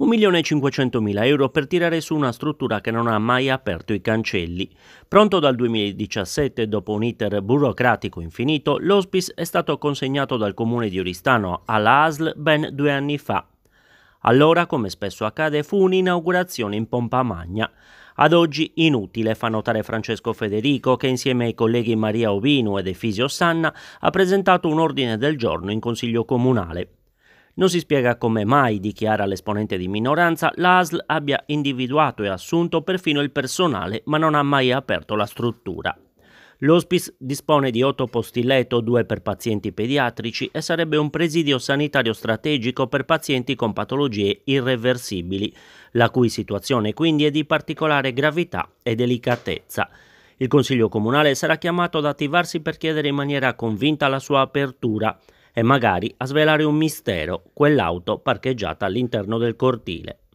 1.500.000 euro per tirare su una struttura che non ha mai aperto i cancelli. Pronto dal 2017, dopo un iter burocratico infinito, l'hospice è stato consegnato dal comune di Oristano alla ASL ben due anni fa. Allora, come spesso accade, fu un'inaugurazione in pompa magna. Ad oggi inutile, fa notare Francesco Federico, che insieme ai colleghi Maria Ovinu ed Efisio Sanna ha presentato un ordine del giorno in Consiglio Comunale. Non si spiega come mai, dichiara l'esponente di minoranza, l'ASL abbia individuato e assunto perfino il personale, ma non ha mai aperto la struttura. L'hospice dispone di 8 posti letto, 2 per pazienti pediatrici e sarebbe un presidio sanitario strategico per pazienti con patologie irreversibili, la cui situazione quindi è di particolare gravità e delicatezza. Il Consiglio Comunale sarà chiamato ad attivarsi per chiedere in maniera convinta la sua apertura e magari a svelare un mistero, quell'auto parcheggiata all'interno del cortile.